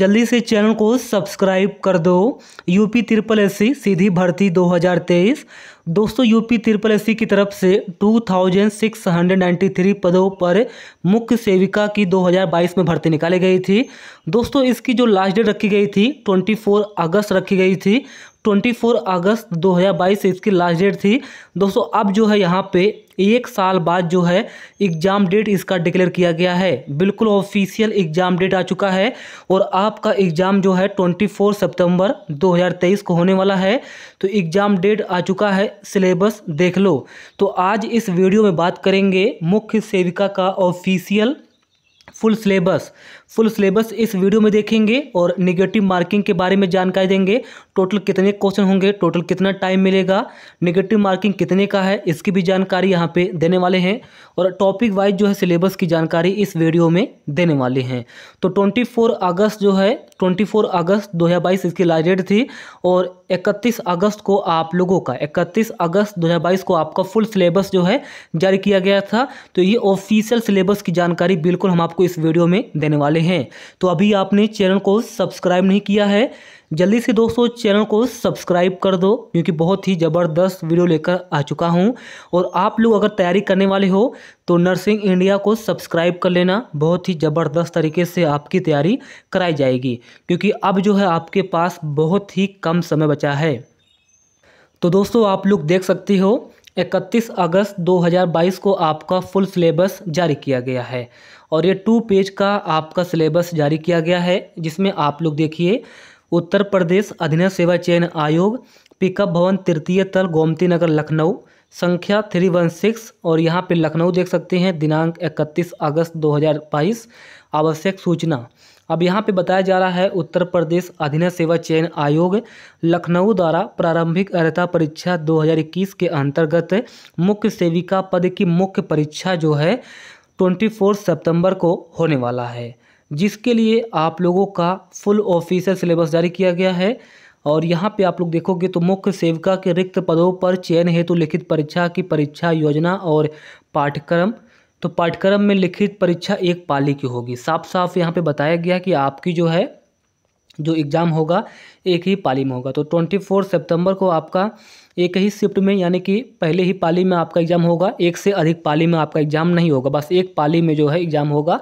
जल्दी से चैनल को सब्सक्राइब कर दो यूपी त्रिपल एस सीधी भर्ती 2023 दोस्तों यूपी त्रिपल एस की तरफ से 2693 पदों पर मुख्य सेविका की 2022 में भर्ती निकाली गई थी दोस्तों इसकी जो लास्ट डेट रखी गई थी 24 अगस्त रखी गई थी 24 अगस्त 2022 से इसकी लास्ट डेट थी दोस्तों अब जो है यहाँ पे एक साल बाद जो है एग्ज़ाम डेट इसका डिक्लेयर किया गया है बिल्कुल ऑफिशियल एग्ज़ाम डेट आ चुका है और आपका एग्ज़ाम जो है 24 सितंबर 2023 को होने वाला है तो एग्ज़ाम डेट आ चुका है सिलेबस देख लो तो आज इस वीडियो में बात करेंगे मुख्य सेविका का official full syllabus full syllabus इस वीडियो में देखेंगे और निगेटिव मार्किंग के बारे में जानकारी देंगे टोटल कितने क्वेश्चन होंगे टोटल कितना टाइम मिलेगा नेगेटिव मार्किंग कितने का है इसकी भी जानकारी यहाँ पे देने वाले हैं और टॉपिक वाइज जो है सिलेबस की जानकारी इस वीडियो में देने वाले हैं तो ट्वेंटी अगस्त जो है ट्वेंटी अगस्त दो इसकी लास्ट डेट थी और इकतीस अगस्त को आप लोगों का इकतीस अगस्त 2022 को आपका फुल सिलेबस जो है जारी किया गया था तो ये ऑफिशियल सिलेबस की जानकारी बिल्कुल हम आपको इस वीडियो में देने वाले हैं तो अभी आपने चैनल को सब्सक्राइब नहीं किया है जल्दी से दोस्तों चैनल को सब्सक्राइब कर दो क्योंकि बहुत ही ज़बरदस्त वीडियो लेकर आ चुका हूँ और आप लोग अगर तैयारी करने वाले हो तो नर्सिंग इंडिया को सब्सक्राइब कर लेना बहुत ही ज़बरदस्त तरीके से आपकी तैयारी कराई जाएगी क्योंकि अब जो है आपके पास बहुत ही कम समय बचा है तो दोस्तों आप लोग देख सकते हो 31 अगस्त 2022 को आपका फुल सिलेबस जारी किया गया है और ये टू पेज का आपका सिलेबस जारी किया गया है जिसमें आप लोग देखिए उत्तर प्रदेश अधीन सेवा चयन आयोग पिकअप भवन तृतीय तल गोमती नगर लखनऊ संख्या थ्री वन सिक्स और यहाँ पे लखनऊ देख सकते हैं दिनांक इकतीस अगस्त दो हज़ार बाईस आवश्यक सूचना अब यहाँ पे बताया जा रहा है उत्तर प्रदेश अधीन सेवा चयन आयोग लखनऊ द्वारा प्रारंभिक अर्हता परीक्षा 2021 के अंतर्गत मुख्य सेविका पद की मुख्य परीक्षा जो है 24 सितंबर को होने वाला है जिसके लिए आप लोगों का फुल ऑफिसर सिलेबस जारी किया गया है और यहाँ पे आप लोग देखोगे तो मुख्य सेविका के रिक्त पदों पर चयन हेतु लिखित परीक्षा की परीक्षा योजना और पाठ्यक्रम तो पाठ्यक्रम में लिखित परीक्षा एक पाली की होगी साफ साफ यहाँ पे बताया गया कि आपकी जो है जो एग्ज़ाम होगा एक ही पाली में होगा तो ट्वेंटी फोर सितंबर को आपका एक ही शिफ्ट में यानी कि पहले ही पाली में आपका एग्ज़ाम होगा एक से अधिक पाली में आपका एग्ज़ाम नहीं होगा बस एक पाली में जो है एग्ज़ाम होगा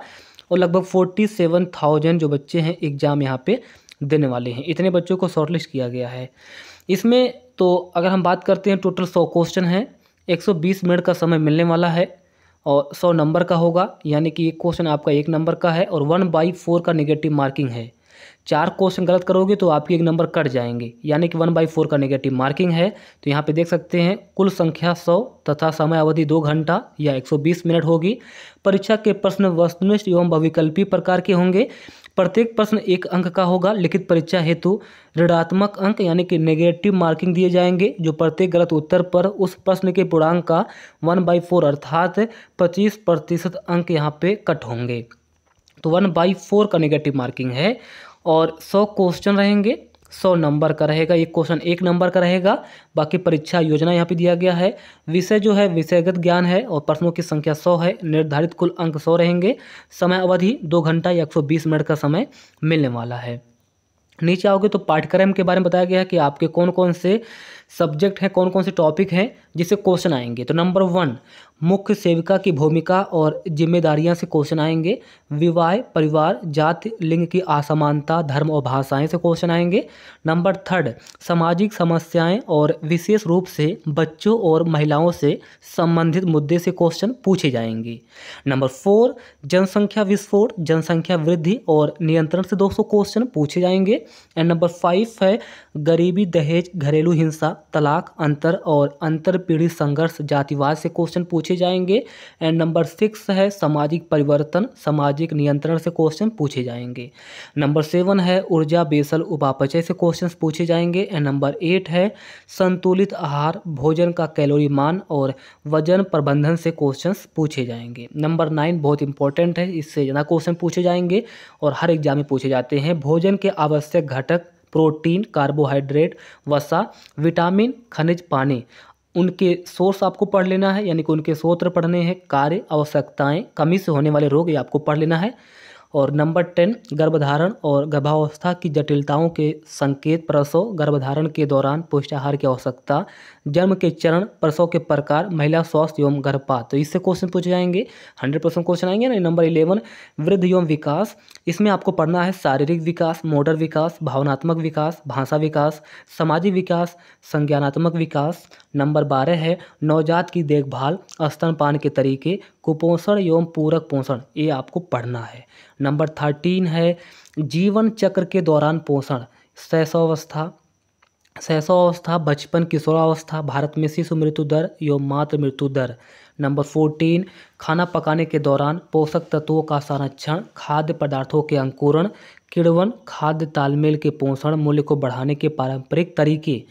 और लगभग फोर्टी सेवन थाउजेंड जो बच्चे हैं एग्ज़ाम यहाँ पे देने वाले हैं इतने बच्चों को शॉर्टलिस्ट किया गया है इसमें तो अगर हम बात करते हैं टोटल सौ क्वेश्चन हैं एक सौ बीस मिनट का समय मिलने वाला है और सौ नंबर का होगा यानी कि एक क्वेश्चन आपका एक नंबर का है और वन बाई फोर का निगेटिव मार्किंग है चार क्वेश्चन गलत करोगे तो आपके एक नंबर कट जाएंगे यानी कि वन बाई फोर का नेगेटिव मार्किंग है तो यहाँ पे देख सकते हैं कुल संख्या सौ तथा समय अवधि दो घंटा या एक सौ बीस मिनट होगी परीक्षा के प्रश्न वस्तुनिष्ठ एवं भविकल्पी प्रकार के होंगे प्रत्येक प्रश्न एक अंक का होगा लिखित परीक्षा हेतु ऋणात्मक अंक यानी कि नेगेटिव मार्किंग दिए जाएंगे जो प्रत्येक गलत उत्तर पर उस प्रश्न के पूर्णांक का वन बाई फोर अर्थात पच्चीस प्रतिशत अंक यहाँ पे कट होंगे तो वन बाई फोर का नेगेटिव मार्किंग है और सौ क्वेश्चन रहेंगे सौ नंबर का रहेगा एक क्वेश्चन एक नंबर का रहेगा बाकी परीक्षा योजना यहाँ पे दिया गया है विषय जो है विषयगत ज्ञान है और प्रश्नों की संख्या सौ है निर्धारित कुल अंक सौ रहेंगे समय अवधि दो घंटा या एक मिनट का समय मिलने वाला है नीचे आओगे तो पाठ्यक्रम के बारे में बताया गया है कि आपके कौन कौन से सब्जेक्ट है कौन कौन से टॉपिक हैं जिसे क्वेश्चन आएंगे तो नंबर वन मुख्य सेविका की भूमिका और जिम्मेदारियां से क्वेश्चन आएंगे विवाह परिवार जाति लिंग की असमानता धर्म और भाषाएं से क्वेश्चन आएंगे नंबर थर्ड सामाजिक समस्याएं और विशेष रूप से बच्चों और महिलाओं से संबंधित मुद्दे से क्वेश्चन पूछे जाएंगे नंबर फोर जनसंख्या विस्फोट जनसंख्या वृद्धि और नियंत्रण से दोस्तों क्वेश्चन पूछे जाएंगे एंड नंबर फाइव है गरीबी दहेज घरेलू हिंसा तलाक अंतर और अंतर पीढ़ी संघर्ष जातिवाद से क्वेश्चन पूछे जाएंगे एंड नंबर सिक्स है सामाजिक परिवर्तन सामाजिक नियंत्रण से क्वेश्चन पूछे जाएंगे नंबर सेवन है ऊर्जा बेसल उपापचय से क्वेश्चन पूछे जाएंगे एंड नंबर एट है संतुलित आहार भोजन का कैलोरी मान और वजन प्रबंधन से क्वेश्चन पूछे जाएंगे नंबर नाइन बहुत इंपॉर्टेंट है इससे ज़्यादा क्वेश्चन पूछे जाएंगे और हर एग्जाम में पूछे जाते हैं भोजन के आवश्यक घटक प्रोटीन कार्बोहाइड्रेट वसा विटामिन खनिज पानी उनके सोर्स आपको पढ़ लेना है यानी कि उनके सोत्र पढ़ने हैं कार्य आवश्यकताएं कमी से होने वाले रोग ये आपको पढ़ लेना है और नंबर टेन गर्भधारण और गर्भावस्था की जटिलताओं के संकेत प्रसव गर्भधारण के दौरान पोष्टाहार की आवश्यकता जन्म के चरण प्रसव के प्रकार महिला स्वास्थ्य एवं गर्भपात तो इससे क्वेश्चन पूछे जाएंगे हंड्रेड परसेंट क्वेश्चन आएंगे ना नंबर इलेवन वृद्ध एवं विकास इसमें आपको पढ़ना है शारीरिक विकास मोटर विकास भावनात्मक विकास भाषा विकास सामाजिक विकास संज्ञानात्मक विकास नंबर बारह है नवजात की देखभाल स्तनपान के तरीके कुपोषण एवं पूरक पोषण ये आपको पढ़ना है नंबर थर्टीन है जीवन चक्र के दौरान पोषण शैशवावस्था शैशवावस्था बचपन किशोरावस्था भारत में शिशु मृत्यु दर एवं मातृ मृत्यु दर नंबर फोर्टीन खाना पकाने के दौरान पोषक तत्वों का संरक्षण खाद्य पदार्थों के अंकुरण किड़वन खाद्य तालमेल के पोषण मूल्य को बढ़ाने के पारंपरिक तरीके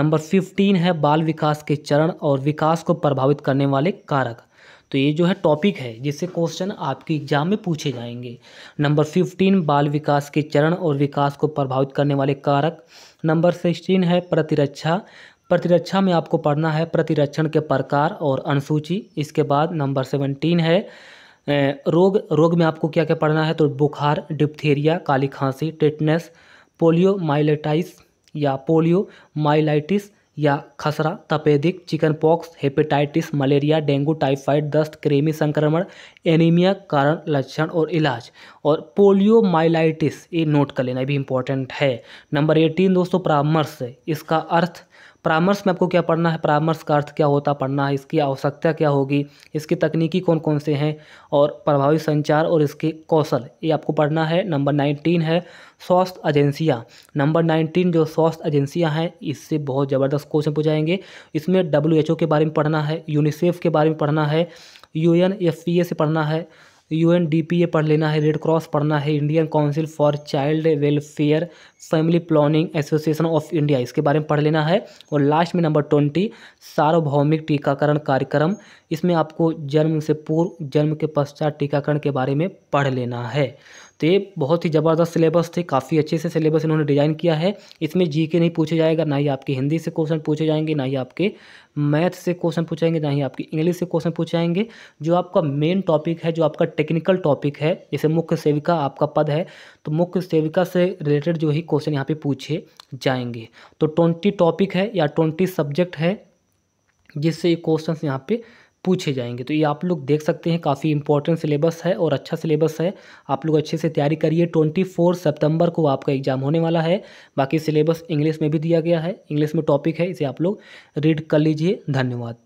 नंबर फिफ्टीन है बाल विकास के चरण और विकास को प्रभावित करने वाले कारक तो ये जो है टॉपिक है जिससे क्वेश्चन आपके एग्जाम में पूछे जाएंगे नंबर फिफ्टीन बाल विकास के चरण और विकास को प्रभावित करने वाले कारक नंबर सिक्सटीन है प्रतिरक्षा प्रतिरक्षा में आपको पढ़ना है प्रतिरक्षण के प्रकार और अनुसूची इसके बाद नंबर सेवनटीन है रोग रोग में आपको क्या क्या पढ़ना है तो बुखार डिप्थेरिया काली खांसी टेटनेस पोलियो माइलेटाइस या पोलियो माइलाइटिस या खसरा तपेदिक chicken pox hepatitis malaria dengue typhoid दस्त क्रेमी संक्रमण एनीमिया कारण लक्षण और इलाज और पोलियो माइलाइटिस ये नोट कर लेना भी इंपॉर्टेंट है नंबर एटीन दोस्तों परामर्श इसका अर्थ परामर्श में आपको क्या पढ़ना है परामर्श का अर्थ क्या होता पढ़ना है इसकी आवश्यकता क्या होगी इसकी तकनीकी कौन कौन से हैं और प्रभावी संचार और इसके कौशल ये आपको पढ़ना है नंबर नाइनटीन है स्वास्थ्य एजेंसियाँ नंबर नाइनटीन जो स्वास्थ्य एजेंसियाँ हैं इससे बहुत ज़बरदस्त क्वेश्चन पूछाएंगे इसमें डब्ल्यू के बारे में पढ़ना है यूनिसेफ के बारे में पढ़ना है U N F P A से पढ़ना है यू ये पढ़ लेना है रेड क्रॉस पढ़ना है Indian Council for Child Welfare Family Planning Association of India इसके बारे में पढ़ लेना है और लास्ट में नंबर ट्वेंटी सार्वभौमिक टीकाकरण कार्यक्रम इसमें आपको जन्म से पूर्व जन्म के पश्चात टीकाकरण के बारे में पढ़ लेना है तो ये बहुत ही ज़बरदस्त सिलेबस थे काफ़ी अच्छे से सिलेबस इन्होंने डिज़ाइन किया है इसमें जी के नहीं पूछा जाएगा ना ही आपके हिंदी से क्वेश्चन पूछे जाएंगे ना ही आपके मैथ से क्वेश्चन पूछाएंगे ना ही आपके इंग्लिश से क्वेश्चन पूछाएंगे जो आपका मेन टॉपिक है जो आपका टेक्निकल टॉपिक है जैसे मुख्य सेविका आपका पद है तो मुख्य सेविका से रिलेटेड जो ही क्वेश्चन यहाँ पे पूछे जाएंगे तो ट्वेंटी टॉपिक है या ट्वेंटी सब्जेक्ट है जिससे ये क्वेश्चन यहाँ पे पूछे जाएंगे तो ये आप लोग देख सकते हैं काफ़ी इंपॉर्टेंट सिलेबस है और अच्छा सिलेबस है आप लोग अच्छे से तैयारी करिए ट्वेंटी फोर सितंबर को आपका एग्ज़ाम होने वाला है बाकी सिलेबस इंग्लिश में भी दिया गया है इंग्लिश में टॉपिक है इसे आप लोग रीड कर लीजिए धन्यवाद